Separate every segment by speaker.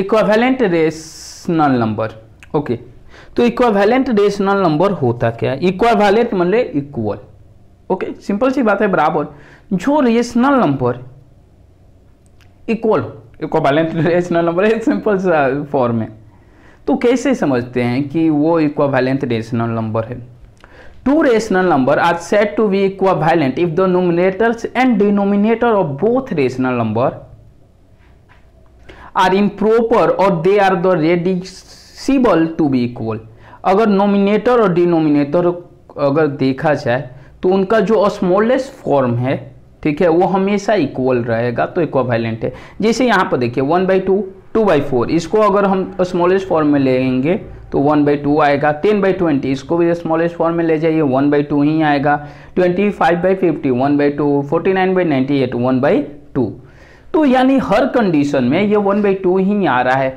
Speaker 1: Equivalent rational number okay तो equivalent rational number होता क्या है इक्वावेलेंट मतलब इक्वल ओके सिंपल सी बात है बराबर जो rational number equal equivalent rational number है सिंपल सा फॉर्म में तो कैसे समझते हैं कि वो इक्वावेलेंट रेशनल नंबर है two rational number are set to be equivalent if the numerators and denominator of both rational number are in proper or they are the reducible to be equal अगर numerator और denominator अगर देखा जाए तो उनका जो smallest form है ठीक है वो हमेशा इक्वल रहेगा तो इक्वावैलेंट है जैसे यहाँ पर देखिए one by two two by four इसको अगर हम स्मॉलेस्ट फॉर्म में लेंगे तो वन बाई टू आएगा टेन बाई ट्वेंटी इसको भी स्मॉलेस्ट फॉर्म में ले जाइए वन बाई टू ही आएगा twenty five by fifty one by two forty nine by ninety eight one by two तो यानी हर कंडीशन में ये वन बाई टू ही आ रहा है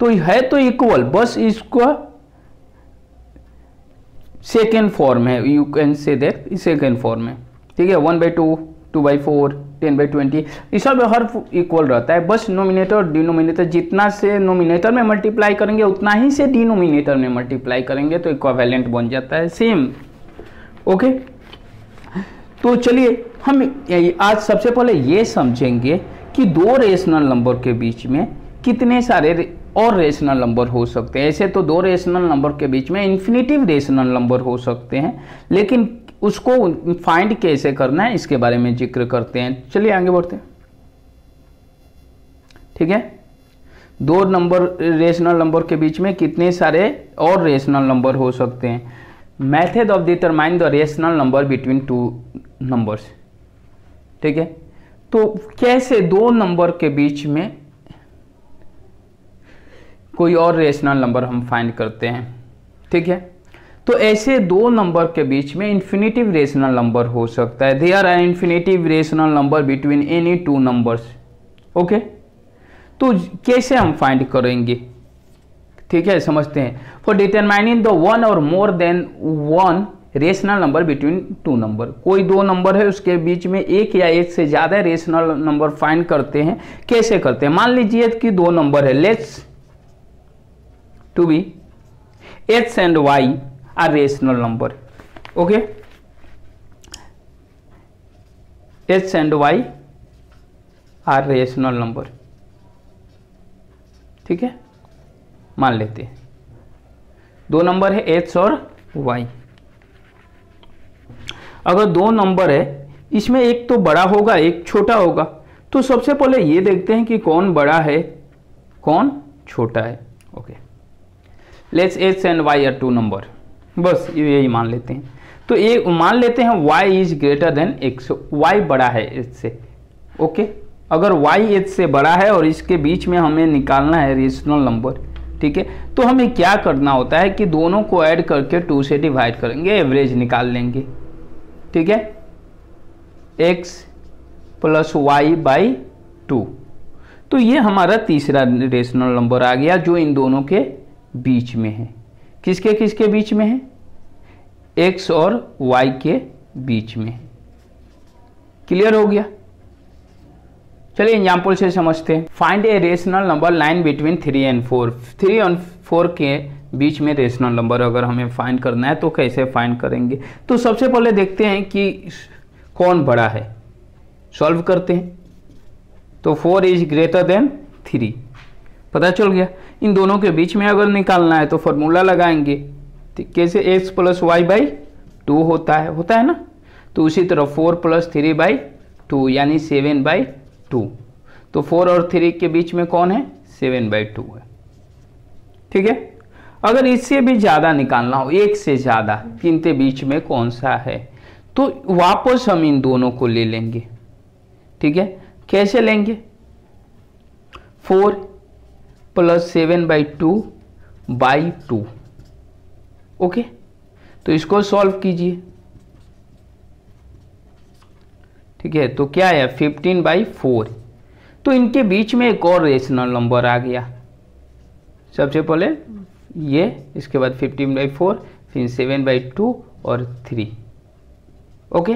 Speaker 1: तो है तो इक्वल बस इसको सेकेंड फॉर्म है you can say that second form है ठीक है one by two two by four ten by twenty इस सब हर इक्वल रहता है बस नोमिनेटर डिनोमिनेटर जितना से नोमिनेटर में मल्टीप्लाई करेंगे उतना ही से डिनोमिनेटर में मल्टीप्लाई करेंगे तो इक्वावेलेंट बन जाता है सेम ओके तो चलिए हम आज सबसे पहले ये समझेंगे कि दो रेशनल नंबर के बीच में कितने सारे और रेशनल नंबर हो सकते हैं ऐसे तो दो रेशनल नंबर के बीच में इन्फिनिटिव रेशनल नंबर हो सकते हैं लेकिन उसको फाइंड कैसे करना है इसके बारे में जिक्र करते हैं चलिए आगे बढ़ते हैं ठीक है दो नंबर रेशनल नंबर के बीच में कितने सारे और रेशनल नंबर हो सकते हैं method of determine the rational number between two numbers ठीक है तो कैसे दो नंबर के बीच में कोई और रेशनल नंबर हम फाइंड करते हैं ठीक है तो ऐसे दो नंबर के बीच में इन्फिनेटिव रेशनल नंबर हो सकता है there are infinitive rational number between any two numbers okay तो कैसे हम फाइंड करेंगे ठीक है समझते हैं for determining the one or more than one rational number between two number कोई दो नंबर है उसके बीच में एक या एक से ज़्यादा रेशनल नंबर फाइंड करते हैं कैसे करते हैं मान लीजिए कि दो नंबर है let's to be X and Y are rational number okay X and Y are rational number ठीक है मान लेते हैं दो नंबर है एक्स और वाई अगर दो नंबर है इसमें एक तो बड़ा होगा एक छोटा होगा तो सबसे पहले ये देखते हैं कि कौन बड़ा है कौन छोटा है okay let's X and Y are two number बस यही मान लेते हैं तो ये मान लेते हैं y is greater than x y बड़ा है एच से ओके अगर y एच से बड़ा है और इसके बीच में हमें निकालना है रेशनल नंबर ठीक है तो हमें क्या करना होता है कि दोनों को ऐड करके टू से डिवाइड करेंगे एवरेज निकाल लेंगे ठीक है X plus Y by two तो ये हमारा तीसरा रेशनल नंबर आ गया जो इन दोनों के बीच में है किसके किसके बीच में है एक्स और वाई के बीच में क्लियर हो गया चलिए एग्जाम्पल से समझते हैं find a rational number line between three and four three and four के बीच में रेशनल नंबर अगर हमें फाइंड करना है तो कैसे फाइंड करेंगे तो सबसे पहले देखते हैं कि कौन बड़ा है सॉल्व करते हैं तो four is greater than three पता चल गया इन दोनों के बीच में अगर निकालना है तो फॉर्मूला लगाएंगे तो कैसे X plus Y by two होता है होता है ना तो उसी तरह four plus three by two यानी सेवन बाई टू तो फोर और थ्री के बीच में कौन है सेवन बाई टू है ठीक है अगर इससे भी ज़्यादा निकालना हो एक से ज़्यादा किनते बीच में कौन सा है तो वापस हम इन दोनों को ले लेंगे ठीक है कैसे लेंगे four plus seven by two by two okay तो इसको सॉल्व कीजिए ठीक है तो क्या है फिफ्टीन बाई फोर तो इनके बीच में एक और रेशनल नंबर आ गया सबसे पहले ये इसके बाद फिफ्टीन बाई फोर फिर सेवन बाई टू और थ्री ओके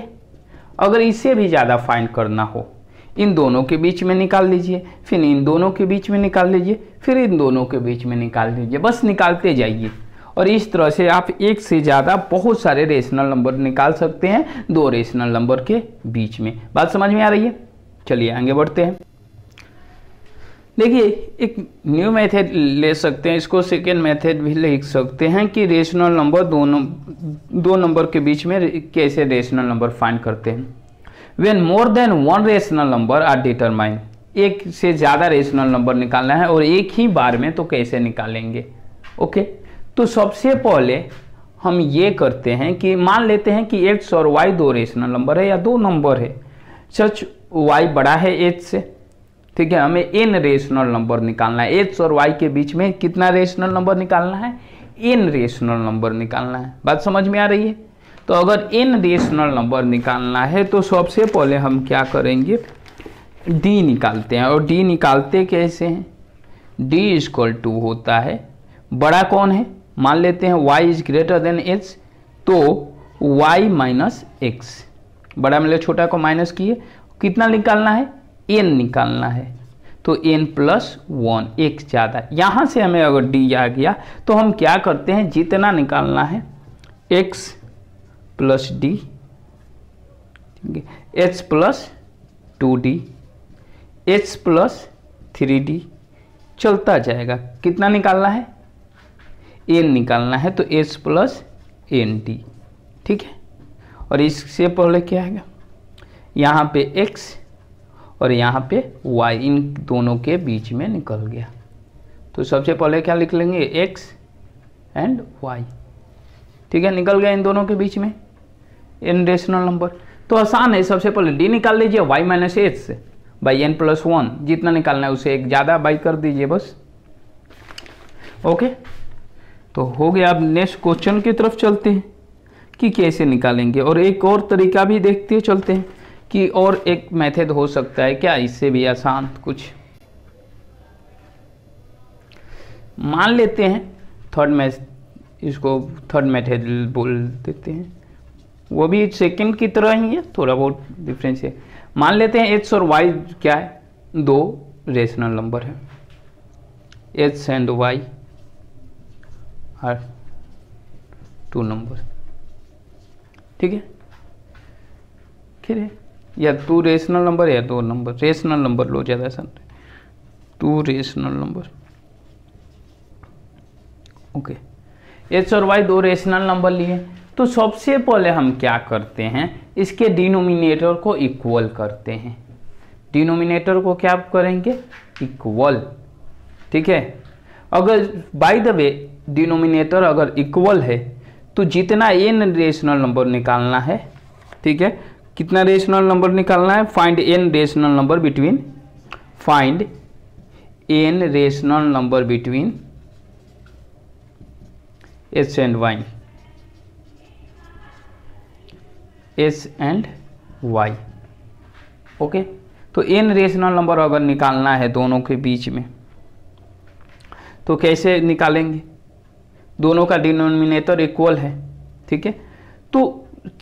Speaker 1: अगर इससे भी ज़्यादा फाइंड करना हो इन दोनों के बीच में निकाल लीजिए फिर इन दोनों के बीच में निकाल लीजिए फिर इन दोनों के बीच में निकाल लीजिए बस निकालते जाइए और इस तरह से आप एक से ज़्यादा बहुत सारे रेशनल नंबर निकाल सकते हैं दो रेशनल नंबर के बीच में बात समझ में आ रही है चलिए आगे बढ़ते हैं देखिए एक न्यू मेथड ले सकते हैं इसको सेकेंड मेथड भी लिख सकते हैं कि रेशनल नंबर दोनों दो नंबर के बीच में कैसे रेशनल नंबर फाइंड करते हैं when more than one rational number are determine एक से ज़्यादा रेशनल नंबर निकालना है और एक ही बार में तो कैसे निकालेंगे ओके तो सबसे पहले हम ये करते हैं कि मान लेते हैं कि एक्स और वाई दो रेशनल नंबर है या दो नंबर है सच वाई बड़ा है एच से ठीक है हमें एन रेशनल नंबर निकालना है एच और वाई के बीच में कितना रेशनल नंबर निकालना है एन रेशनल नंबर निकालना है बात समझ में आ रही है तो अगर एन रेशनल नंबर निकालना है तो सबसे पहले हम क्या करेंगे डी निकालते हैं और डी निकालते कैसे हैं डी इजक्वल टू होता है बड़ा कौन है मान लेते हैं Y is greater than H तो वाई माइनस एक्स बड़ा मतलब छोटा को माइनस किए कितना निकालना है एन निकालना है तो एन प्लस वन एक ज़्यादा यहाँ से हमें अगर डी आ गया तो हम क्या करते हैं जितना निकालना है एक्स प्लस डी ठीक है H plus two D H plus three D चलता जाएगा कितना निकालना है एन निकालना है तो एच प्लस एन डी ठीक है और इससे पहले क्या आएगा यहाँ पे एक्स और यहाँ पे y इन दोनों के बीच में निकल गया तो सबसे पहले क्या लिख लेंगे x एंड y ठीक है निकल गया इन दोनों के बीच में एन रेशनल नंबर तो आसान है सबसे पहले डी निकाल लीजिए y माइनस एच से बाई एन प्लस वन जितना निकालना है उसे एक ज़्यादा बाई कर दीजिए बस ओके तो हो गया अब नेक्स्ट क्वेश्चन की तरफ चलते हैं कि कैसे निकालेंगे और एक और तरीका भी देखते चलते हैं कि और एक मेथड हो सकता है क्या इससे भी आसान कुछ मान लेते हैं थर्ड मैथ इसको थर्ड मेथड बोल देते हैं वो भी सेकंड की तरह ही है थोड़ा बहुत डिफरेंस है मान लेते हैं एक्स और वाई क्या है दो रेशनल नंबर है X and Y are two number ठीक है ठीक है या टू रेशनल नंबर या दो नंबर रेशनल नंबर लो ज़्यादा आसान two rational number okay H और वाई दो रेशनल नंबर लिए तो सबसे पहले हम क्या करते हैं इसके डिनोमिनेटर को इक्वल करते हैं डिनोमिनेटर को क्या करेंगे इक्वल ठीक है अगर बाय द वे डिनोमिनेटर अगर इक्वल है तो जितना एन रेशनल नंबर निकालना है ठीक है कितना रेशनल नंबर निकालना है find N rational number between find N rational number between S and Y S and Y okay तो एन रेशनल नंबर अगर निकालना है दोनों के बीच में तो कैसे निकालेंगे दोनों का डिनोमिनेटर इक्वल है ठीक है तो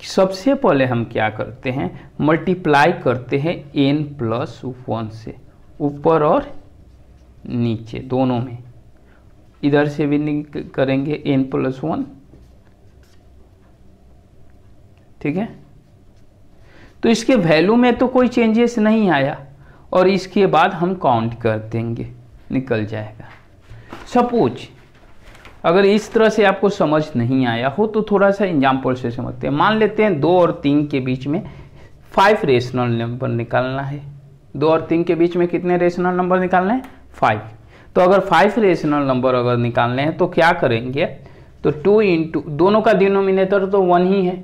Speaker 1: सबसे पहले हम क्या करते हैं मल्टीप्लाई करते हैं एन प्लस वन से ऊपर और नीचे दोनों में इधर से भी नहीं करेंगे एन प्लस वन ठीक है तो इसके वैल्यू में तो कोई चेंजेस नहीं आया और इसके बाद हम काउंट कर देंगे निकल जाएगा सपोज अगर इस तरह से आपको समझ नहीं आया हो तो थोड़ा सा एग्जाम्पल से समझते हैं मान लेते हैं दो और तीन के बीच में फाइव रेशनल नंबर निकालना है दो और तीन के बीच में कितने रेशनल नंबर निकालने हैं फाइव तो अगर फाइव रेशनल नंबर अगर निकालने हैं तो क्या करेंगे तो टू इंटू दोनों का डिनोमिनेटर तो वन ही है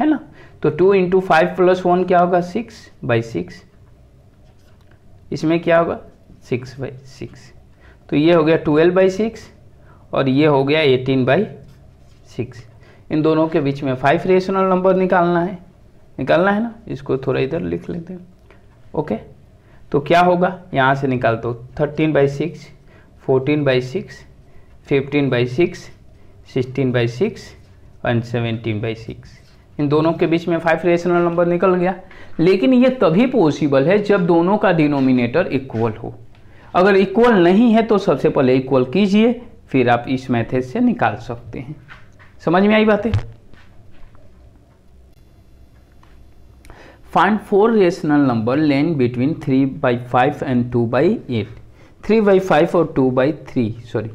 Speaker 1: है ना तो two into five plus one क्या होगा सिक्स बाई सिक्स इसमें क्या होगा सिक्स बाई सिक्स तो ये हो गया ट्वेल्व बाई सिक्स और ये हो गया एटीन बाई सिक्स इन दोनों के बीच में फाइव रेशनल नंबर निकालना है निकालना है ना इसको थोड़ा इधर लिख लेते हैं ओके तो क्या होगा यहाँ से निकाल दो thirteen by six fourteen by six fifteen by six sixteen by six and seventeen by six इन दोनों के बीच में फाइव रेशनल नंबर निकल गया लेकिन ये तभी पॉसिबल है जब दोनों का डिनोमिनेटर इक्वल हो अगर इक्वल नहीं है तो सबसे पहले इक्वल कीजिए फिर आप इस मेथड से निकाल सकते हैं समझ में आई बातें फाइंड फोर रेशनल नंबर लेन between three by five and two by eight three by five और टू बाई थ्री सॉरी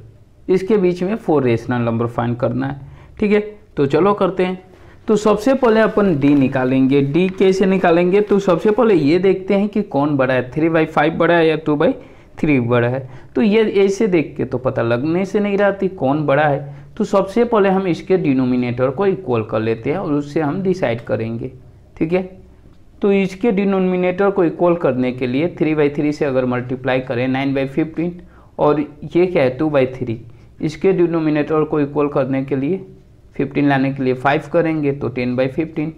Speaker 1: इसके बीच में फोर रेशनल नंबर फाइंड करना है ठीक है तो चलो करते हैं तो सबसे पहले अपन डी निकालेंगे डी कैसे निकालेंगे तो सबसे पहले ये देखते हैं कि कौन बड़ा है थ्री बाई फाइव बड़ा है या टू बाई थ्री बड़ा है तो ये ऐसे देख के तो पता लगने से नहीं रहती कौन बड़ा है तो सबसे पहले हम इसके डिनोमिनेटर को इक्वल कर लेते हैं और उससे हम डिसाइड करेंगे ठीक है तो इसके डिनोमिनेटर को इक्वल करने के लिए थ्री बाई थ्री से अगर मल्टीप्लाई करें नाइन बाई फिफ्टीन और ये क्या है टू बाई थ्री इसके डिनोमिनेटर को इक्वल करने के लिए फिफ्टीन लाने के लिए फाइव करेंगे तो टेन बाई फिफ्टीन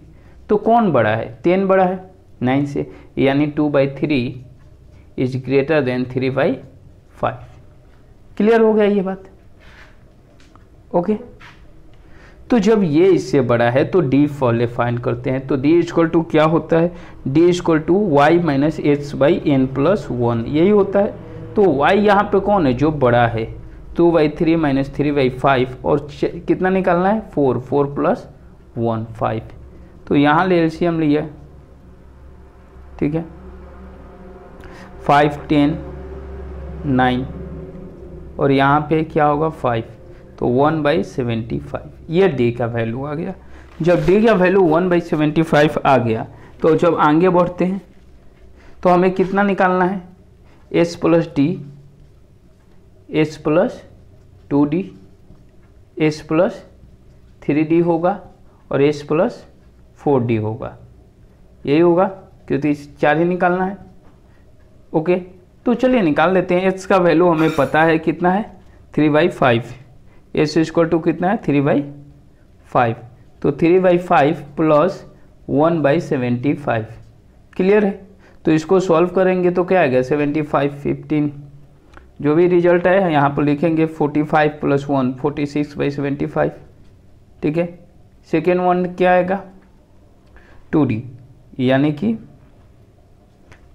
Speaker 1: तो कौन बड़ा है टेन बड़ा है नाइन से यानी two by three is greater than three by five clear हो गया ये बात ओके तो जब ये इससे बड़ा है तो डी फॉले फाइन करते हैं तो डी इजक्वल टू क्या होता है d is equal to y minus h by N plus one यही होता है तो वाई यहाँ पे कौन है जो बड़ा है two by three minus three by five और कितना निकालना है four four plus one five तो यहाँ ले एल लिया ठीक है फाइव टेन नाइन और यहाँ पे क्या होगा फाइव तो वन बाई सेवेंटी फाइव ये डी का वैल्यू आ गया जब डी का value one by seventy five आ गया तो जब आगे बढ़ते हैं तो हमें कितना निकालना है s plus d s plus two d s plus three d होगा और एस प्लस फोर डी होगा यही होगा क्योंकि चार ही निकालना है ओके तो चलिए निकाल लेते हैं एच का वैल्यू हमें पता है कितना है three by five h square two कितना है थ्री बाई फाइव तो three by five plus one by seventy five clear है तो इसको सॉल्व करेंगे तो क्या आएगा सेवेंटी फाइव फिफ्टीन जो भी रिजल्ट है यहाँ पर लिखेंगे forty five plus one forty six by seventy five ठीक है सेकेंड वन क्या आएगा टू डी यानी कि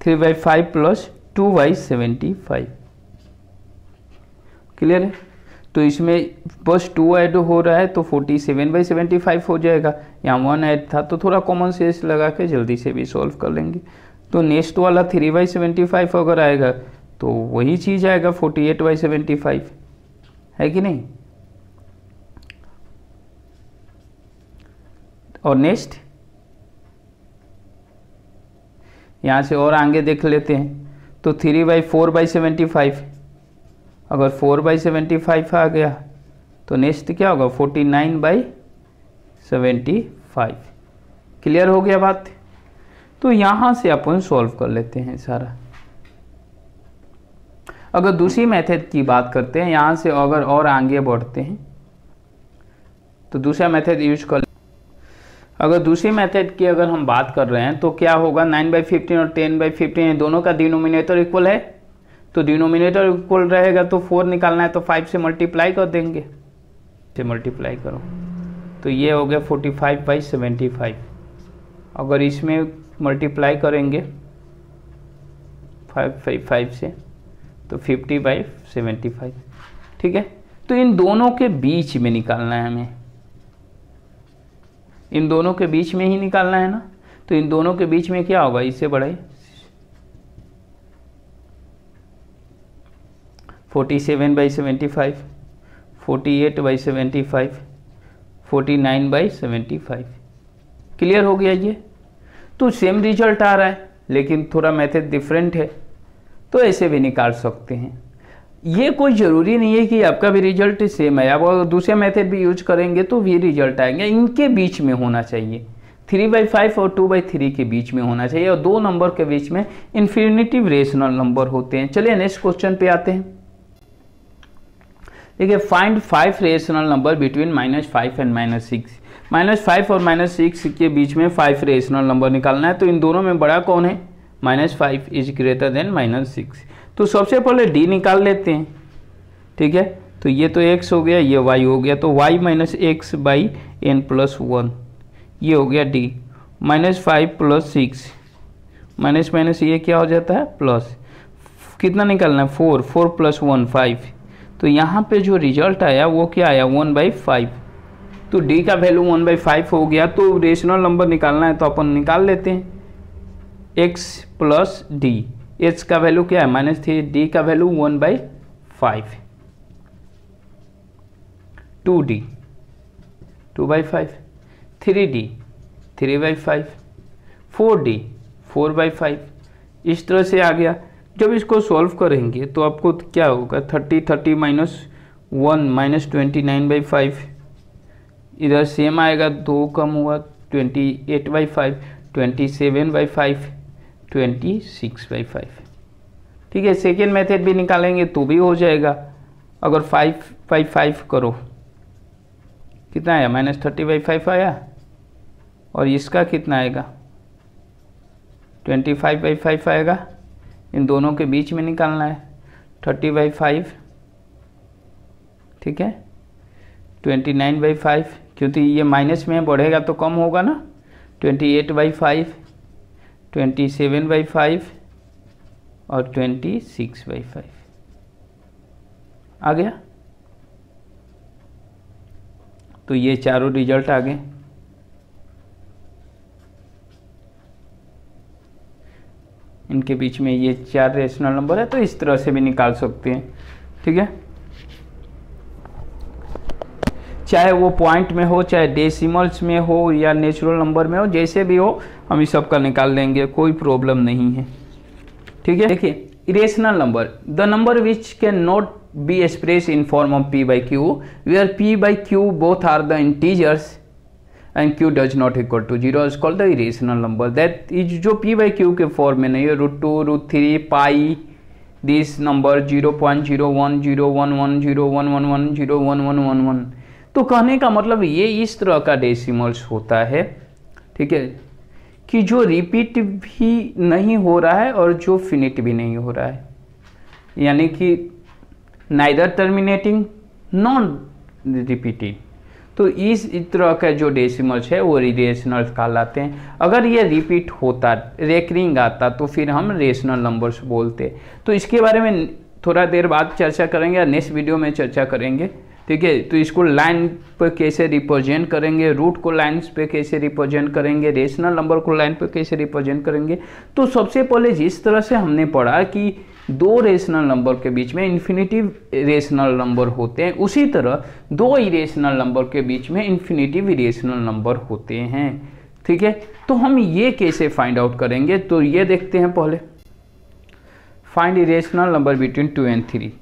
Speaker 1: three by five plus two by seventy five clear है तो इसमें बस टू ऐड हो रहा है तो forty seven by seventy five हो जाएगा यहाँ वन ऐड था तो थोड़ा कॉमन सेंस लगा के जल्दी से भी सॉल्व कर लेंगे तो नेक्स्ट वाला थ्री बाई सेवेंटी फाइव अगर आएगा तो वही चीज़ आएगा forty eight by seventy five है कि नहीं और नेक्स्ट यहाँ से और आगे देख लेते हैं तो three by four by seventy five अगर फोर बाई सेवेंटी फाइव आ गया तो नेक्स्ट क्या होगा forty nine by seventy five clear हो गया बात तो यहाँ से अपन सॉल्व कर लेते हैं सारा अगर दूसरी मेथड की बात करते हैं यहाँ से अगर और आगे बढ़ते हैं तो दूसरा मेथड यूज कर अगर दूसरी मेथड की अगर हम बात कर रहे हैं तो क्या होगा नाइन बाई फिफ्टीन और टेन बाई फिफ्टीन ये दोनों का डिनोमिनेटर इक्वल है तो डिनोमिनेटर इक्वल रहेगा तो फोर निकालना है तो फाइव से मल्टीप्लाई कर देंगे से मल्टीप्लाई करो तो ये हो गया forty five by seventy five अगर इसमें मल्टीप्लाई करेंगे फाइव फाइव फाइव से तो फिफ्टी बाई सेवेंटी फाइव ठीक है तो इन दोनों के बीच में निकालना है हमें इन दोनों के बीच में ही निकालना है ना तो इन दोनों के बीच में क्या होगा इससे बड़ा forty seven by seventy five forty eight by seventy five forty nine by seventy five clear हो गया ये तो सेम रिजल्ट आ रहा है लेकिन थोड़ा मेथड डिफरेंट है तो ऐसे भी निकाल सकते हैं ये कोई ज़रूरी नहीं है कि आपका भी रिजल्ट सेम है आप दूसरे मेथड भी यूज करेंगे तो भी रिजल्ट आएंगे इनके बीच में होना चाहिए थ्री बाई फाइव और टू बाई थ्री के बीच में होना चाहिए और दो नंबर के बीच में इन्फिनिटिव रेशनल नंबर होते हैं चलिए नेक्स्ट क्वेश्चन पे आते हैं देखिए find five rational number between minus five and minus six minus five और माइनस सिक्स के बीच में फाइव रेशनल नंबर निकालना है तो इन दोनों में बड़ा कौन है minus five is greater than minus six तो सबसे पहले डी निकाल लेते हैं ठीक है तो ये तो एक्स हो गया ये वाई हो गया तो Y minus x by N plus one ये हो गया d minus five plus six minus minus ये क्या हो जाता है प्लस कितना निकालना है four four plus one five तो यहाँ पे जो रिजल्ट आया वो क्या आया वन बाई फाइव तो डी का वैल्यू वन बाई फाइव हो गया तो रेशनल नंबर निकालना है तो अपन निकाल लेते हैं एक्स प्लस डी एच का वैल्यू क्या है माइनस थ्री डी का value one by five two d two by five three d three by five four d four by five इस तरह से आ गया जब इसको सॉल्व करेंगे तो आपको क्या होगा thirty thirty minus one minus twenty nine by five इधर सेम आएगा दो कम हुआ twenty eight by five twenty seven by five twenty six by five ठीक है सेकेंड मेथड भी निकालेंगे तो भी हो जाएगा अगर फाइव बाई फाइव करो कितना आया माइनस थर्टी बाई फाइव आया और इसका कितना आएगा ट्वेंटी फाइव बाई फाइव आएगा इन दोनों के बीच में निकालना है थर्टी बाई फाइव ठीक है ट्वेंटी नाइन बाई फाइव क्योंकि ये माइनस में बढ़ेगा तो कम होगा ना twenty eight by five twenty seven by five और ट्वेंटी सिक्स बाई फाइव आ गया तो ये चारों रिजल्ट आ गए इनके बीच में ये चार रेशनल नंबर है तो इस तरह से भी निकाल सकते हैं ठीक है चाहे वो पॉइंट में हो चाहे डेसिमल्स में हो या नेचुरल नंबर में हो जैसे भी हो हम इस सब का निकाल लेंगे कोई प्रॉब्लम नहीं है ठीक है देखिए irrational number the number which can not be express in form of p by q are p by q both are the integers and q does not equal to zero is called the irrational number that is जो p by q के फॉर्म में नहीं है root two root three pi this number zero point zero one zero one one zero one one one zero one one one one तो कहने का मतलब ये इस तरह का डेसिमल्स होता है ठीक है कि जो रिपीट भी नहीं हो रहा है और जो फिनिट भी नहीं हो रहा है यानी कि नाइदर टर्मिनेटिंग नॉन रिपीटिंग तो इस तरह का जो डेसिमल्स है वो रेशनल कहलाते हैं अगर ये रिपीट होता रेकरिंग आता तो फिर हम रेशनल नंबर्स बोलते तो इसके बारे में थोड़ा देर बाद चर्चा करेंगे या नेक्स्ट वीडियो में चर्चा करेंगे ठीक है तो इसको लाइन पर कैसे रिप्रेजेंट करेंगे रूट को लाइन पे कैसे रिप्रेजेंट करेंगे रेशनल नंबर को लाइन पे कैसे रिप्रेजेंट करेंगे तो सबसे पहले जिस तरह से हमने पढ़ा कि दो रेशनल नंबर के बीच में इन्फिनेटिव रेशनल नंबर होते हैं उसी तरह दो इरेशनल नंबर के बीच में इन्फिनेटिव इरेशनल नंबर होते हैं ठीक है तो हम ये कैसे फाइंड आउट करेंगे तो ये देखते हैं पहले find irrational number between two and three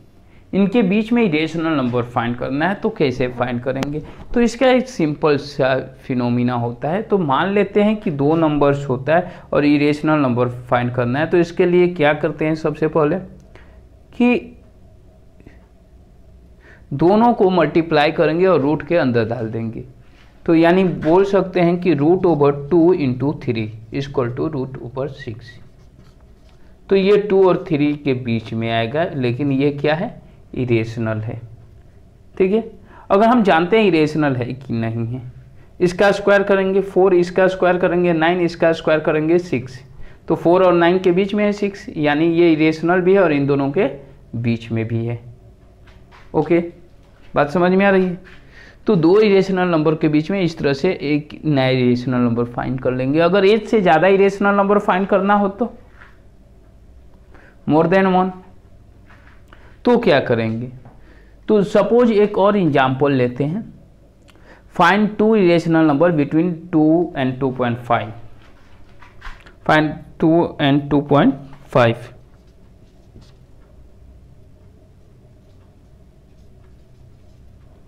Speaker 1: इनके बीच में इरेशनल नंबर फाइंड करना है तो कैसे फाइंड करेंगे तो इसका एक सिंपल सा फिनोमिना होता है तो मान लेते हैं कि दो नंबर्स होता है और इरेशनल नंबर फाइंड करना है तो इसके लिए क्या करते हैं सबसे पहले कि दोनों को मल्टीप्लाई करेंगे और रूट के अंदर डाल देंगे तो यानी बोल सकते हैं कि root over two into three is equal to root over six तो ये टू और थ्री के बीच में आएगा लेकिन ये क्या है इरेशनल है ठीक है अगर हम जानते हैं इरेशनल है कि नहीं है इसका स्क्वायर करेंगे फोर इसका स्क्वायर करेंगे नाइन इसका स्क्वायर करेंगे सिक्स तो फोर और नाइन के बीच में है सिक्स यानी ये इरेशनल भी है और इन दोनों के बीच में भी है ओके बात समझ में आ रही है तो दो इरेशनल नंबर के बीच में इस तरह से एक नया इरेशनल नंबर फाइंड कर लेंगे अगर एक से ज़्यादा इरेशनल नंबर फाइंड करना हो तो मोर देन वन तो क्या करेंगे तो सपोज एक और एग्जाम्पल लेते हैं find two irrational number between two and two point five find two and two point five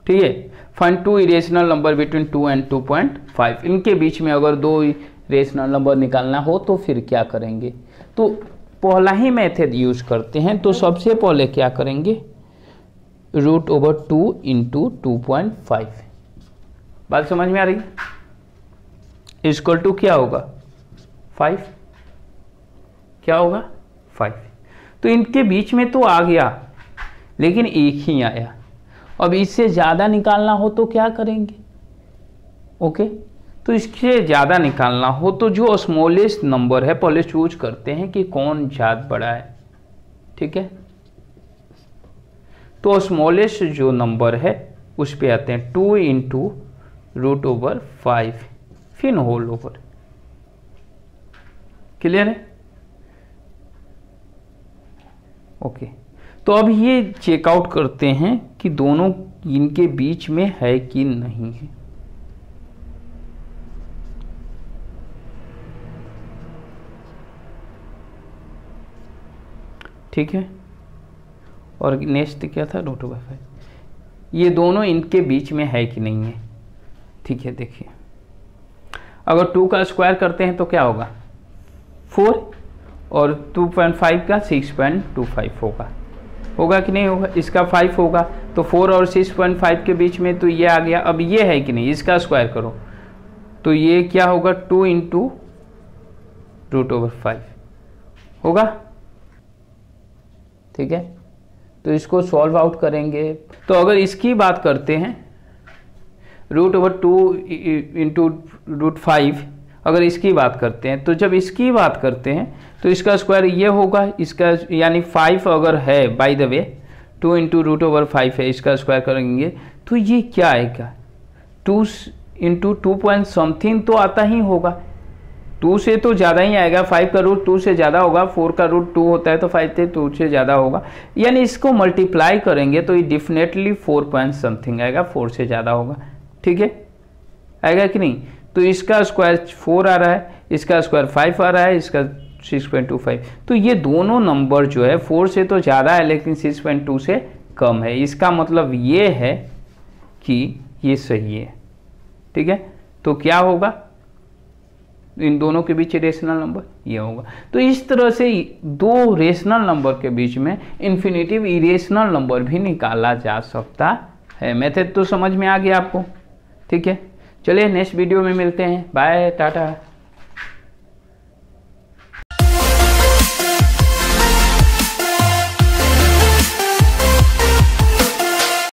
Speaker 1: ठीक है find two irrational number between two and two point five इनके बीच में अगर दो रेशनल नंबर निकालना हो तो फिर क्या करेंगे तो पहला ही मेथड यूज करते हैं तो सबसे पहले क्या करेंगे root over two into two point five बात समझ में आ रही इसक्वल टू क्या होगा फाइव क्या होगा फाइव तो इनके बीच में तो आ गया लेकिन एक ही आया अब इससे ज़्यादा निकालना हो तो क्या करेंगे ओके okay? तो इससे ज़्यादा निकालना हो तो जो स्मॉलेस्ट नंबर है पहले चूज करते हैं कि कौन ज़्यादा बड़ा है ठीक है तो स्मॉलेस्ट जो नंबर है उस पे आते हैं two into root over five फिन होल ओवर क्लियर है ओके तो अब ये चेकआउट करते हैं कि दोनों इनके बीच में है कि नहीं है ठीक है और नेक्स्ट क्या था रूट बाई फाइव ये दोनों इनके बीच में है कि नहीं है ठीक है देखिए अगर टू का स्क्वायर करते हैं तो क्या होगा फोर और टू पॉइंट फाइव का सिक्स पॉइंट टू फाइव होगा होगा कि नहीं होगा इसका फाइव होगा तो फोर और सिक्स पॉइंट फाइव के बीच में तो ये आ गया अब ये है कि नहीं इसका स्क्वायर करो तो ये क्या होगा two into root over five होगा ठीक है तो इसको सॉल्व आउट करेंगे तो अगर इसकी बात करते हैं root over two into root five अगर इसकी बात करते हैं तो जब इसकी बात करते हैं तो इसका स्क्वायर ये होगा इसका यानी फाइव अगर है by the way two into root over five है इसका स्क्वायर करेंगे तो ये क्या आएगा two into two point something तो आता ही होगा टू से तो ज़्यादा ही आएगा फाइव का रूट टू से ज़्यादा होगा फोर का रूट टू होता है तो फाइव से टू से ज़्यादा होगा यानी इसको मल्टीप्लाई करेंगे तो ये डिफिनेटली फोर पॉइंट समथिंग आएगा फोर से ज़्यादा होगा ठीक है आएगा कि नहीं तो इसका स्क्वायर फोर आ रहा है इसका स्क्वायर फाइव आ रहा है इसका सिक्स पॉइंट टू फाइव तो ये दोनों नंबर जो है फोर से तो ज़्यादा है लेकिन सिक्स पॉइंट टू से कम है इसका मतलब ये है कि ये सही है ठीक है तो क्या होगा इन दोनों के बीच रेशनल नंबर ये होगा तो इस तरह से दो रेशनल नंबर के बीच में इन्फिनेटिव इरेशनल नंबर भी निकाला जा सकता है मेथड तो समझ में आ गया आपको ठीक है चलिए नेक्स्ट वीडियो में मिलते हैं बाय टाटा